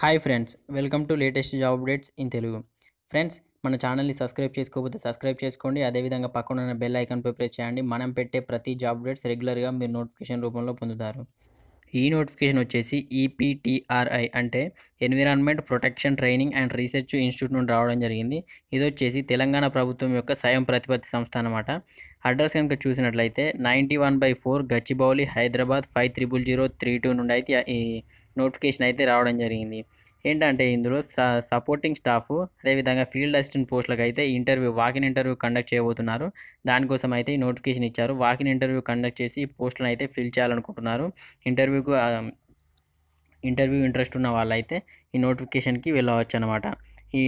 hi friends welcome to latest job updates in Telugu friends మన ఛానల్ని subscribe చేసుకోకపోతే subscribe చేసుకోండి అదేవిధంగా పక్కన ఉన్న బెల్ ఐకాన్పై ప్రెస్ చేయండి మనం పెట్టే ప్రతి జాబ్ అప్డేట్స్ రెగ్యులర్గా మీరు నోటిఫికేషన్ రూపంలో పొందుతారు ఈ నోటిఫికేషన్ వచ్చేసి ఈపీటీఆర్ఐ e అంటే environment protection training and research institute నుండి రావడం జరిగింది ఇది వచ్చేసి తెలంగాణ ప్రభుత్వం యొక్క స్వయం ప్రతిపత్తి సంస్థ అనమాట అడ్రస్ కనుక చూసినట్లయితే ninety one by four Gachibowli Hyderabad five triple zero three two నుండి అయితే ఈ నోటిఫికేషన్ అయితే రావడం జరిగింది ఏంటంటే ఇందులో సపోర్టింగ్ స్టాఫ్ అదేవిధంగా ఫీల్డ్ అసిస్టెంట్ పోస్టులకు అయితే ఇంటర్వ్యూ వాకిన్ ఇంటర్వ్యూ కండక్ట్ చేయబోతున్నారు దానికోసం అయితే ఈ నోటిఫికేషన్ ఇచ్చారు వాకిన్ ఇంటర్వ్యూ కండక్ట్ చేసి ఈ పోస్టులను అయితే ఫిల్ చేయాలనుకుంటున్నారు ఇంటర్వ్యూకు ఇంటర్వ్యూ ఇంట్రెస్ట్ ఉన్న వాళ్ళైతే ఈ నోటిఫికేషన్కి వెళ్ళవచ్చు అనమాట ఈ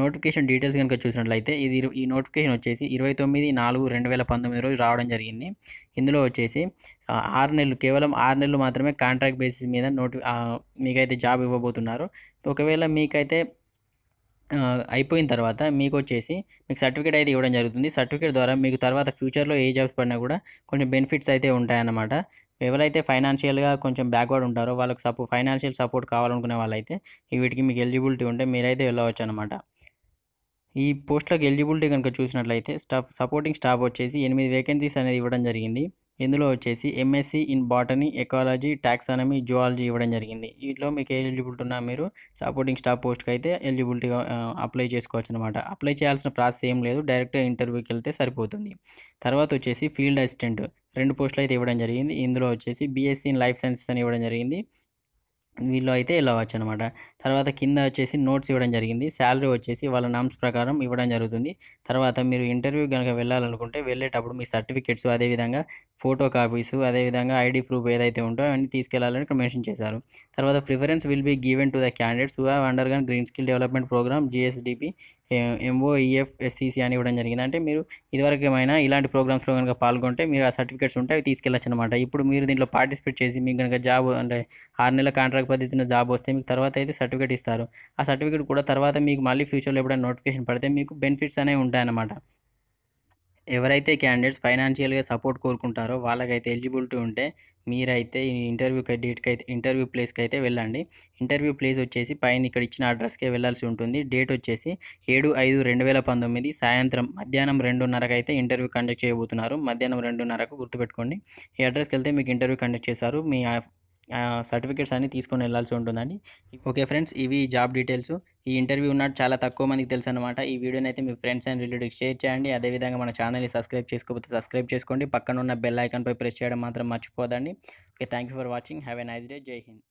నోటిఫికేషన్ డీటెయిల్స్ కనుక చూసినట్లయితే ఇది ఈ నోటిఫికేషన్ వచ్చేసి ఇరవై తొమ్మిది నాలుగు రెండు వేల పంతొమ్మిది రోజు రావడం జరిగింది ఇందులో వచ్చేసి ఆరు నెలలు కేవలం ఆరు నెలలు మాత్రమే కాంట్రాక్ట్ బేసిస్ మీద నోటి మీకైతే జాబ్ ఇవ్వబోతున్నారు ఒకవేళ మీకైతే అయిపోయిన తర్వాత మీకు వచ్చేసి మీకు సర్టిఫికేట్ అయితే ఇవ్వడం జరుగుతుంది సర్టిఫికేట్ ద్వారా మీకు తర్వాత ఫ్యూచర్లో ఏ జాబ్స్ పడినా కూడా కొంచెం బెనిఫిట్స్ అయితే ఉంటాయన్నమాట ఎవరైతే ఫైనాన్షియల్గా కొంచెం బ్యాక్వర్డ్ ఉంటారో వాళ్ళకి సపో ఫైనాన్షియల్ సపోర్ట్ కావాలనుకునే వాళ్ళైతే వీటికి మీకు ఎలిజిబిలిటీ ఉంటే మీరైతే వెళ్ళవచ్చు అనమాట ఈ పోస్టులకు ఎలిజిబిలిటీ కనుక చూసినట్లయితే స్టాఫ్ సపోర్టింగ్ స్టాఫ్ వచ్చేసి ఎనిమిది వేకెన్సీస్ అనేది ఇవ్వడం జరిగింది ఇందులో వచ్చేసి MSc in botany ecology taxonomy zoology ఇవ్వడం జరిగింది వీటిలో మీకు ఎలిజిబిలిటీ ఉన్నా మీరు సపోర్టింగ్ స్టాఫ్ పోస్ట్కి అయితే ఎలిజిబిలిటీగా అప్లై చేసుకోవచ్చు అనమాట అప్లై చేయాల్సిన ప్రాసెస్ ఏం లేదు డైరెక్ట్గా ఇంటర్వ్యూకి వెళ్తే సరిపోతుంది తర్వాత వచ్చేసి ఫీల్డ్ అసిస్టెంట్ రెండు పోస్టులు అయితే ఇవ్వడం జరిగింది ఇందులో వచ్చేసి బీఎస్సీ ఇన్ లైఫ్ సైన్సెస్ అని ఇవ్వడం జరిగింది వీళ్ళు అయితే ఇలా అనమాట తర్వాత కింద వచ్చేసి నోట్స్ ఇవ్వడం జరిగింది శాలరీ వచ్చేసి వాళ్ళ నామ్స్ ప్రకారం ఇవ్వడం జరుగుతుంది తర్వాత మీరు ఇంటర్వ్యూ కనుక వెళ్ళాలనుకుంటే వెళ్ళేటప్పుడు మీ సర్టిఫికెట్స్ అదేవిధంగా ఫోటో కాపీస్ అదేవిధంగా ఐడి ప్రూఫ్ ఏదైతే ఉంటో అవన్నీ తీసుకెళ్లాలని ఇక్కడ మెన్షన్ చేశారు తర్వాత preference will be given to the candidates who have undergone green skill development programme GSDP MOEF SCC e e అని ఇవ్వడం జరిగింది అంటే మీరు ఇదివరకు ఏమైనా ఇలాంటి ప్రోగ్రామ్స్లో కనుక పాల్గొంటే మీరు ఆ సర్టిఫికేట్స్ ఉంటే అవి తీసుకెళ్ళచ్చు అనమాట ఇప్పుడు మీరు దీంట్లో పార్టిసిపేట్ చేసి మీకు కనుక జాబ్ అంటే ఆరు నెలల కాంట్రాక్ట్ పద్ధతిన జాబ్ వస్తే మీకు తర్వాత అయితే సర్టిఫికేట్ ఇస్తారు ఆ సర్టిఫికేట్ కూడా తర్వాత మీకు మళ్ళీ ఫ్యూచర్లో ఎప్పుడైనా నోటిఫికేషన్ పడితే మీకు బెనిఫిట్స్ అనేవి ఉంటాయన్నమాట ఎవరైతే క్యాండిడేట్స్ ఫైనాన్షియల్గా సపోర్ట్ కోరుకుంటారో వాళ్ళకైతే ఎలిజిబిలిటీ ఉంటే మీరైతే ఇంటర్వ్యూ డేట్కి అయితే ఇంటర్వ్యూ ప్లేస్కి అయితే వెళ్ళండి ఇంటర్వ్యూ ప్లేస్ వచ్చేసి పైన ఇక్కడ ఇచ్చిన అడ్రస్కే వెళ్ళాల్సి ఉంటుంది డేట్ వచ్చేసి ఏడు ఐదు రెండు వేల పంతొమ్మిది సాయంత్రం మధ్యాహ్నం రెండున్నరకు అయితే ఇంటర్వ్యూ కండక్ట్ చేయబోతున్నారు మధ్యాహ్నం రెండున్నరకు గుర్తుపెట్టుకోండి ఈ అడ్రస్కి వెళ్తే మీకు ఇంటర్వ్యూ కండక్ట్ చేశారు మీ సర్టిఫికేట్స్ అన్నీ తీసుకొని వెళ్ళాల్సి ఉంటుందండి ఓకే ఫ్రెండ్స్ ఇవి జాబ్ డీటెయిల్స్ ఈ ఇంటర్వ్యూ ఉన్నట్టు చాలా తక్కువ మందికి తెలుసు అనమాట ఈ వీడియోని అయితే మీ ఫ్రెండ్స్ అండ్ రిలేటివ్ షేర్ చేయండి అదేవిధంగా మన ఛానల్ని సబ్స్క్రైబ్ చేసుకోకపోతే సబ్స్క్రైబ్ చేసుకోండి పక్కన ఉన్న బెల్ ఐకాన్పై ప్రెస్ చేయడం మాత్రం మర్చిపోదండి okay thank you for watching have a nice day జై హింద్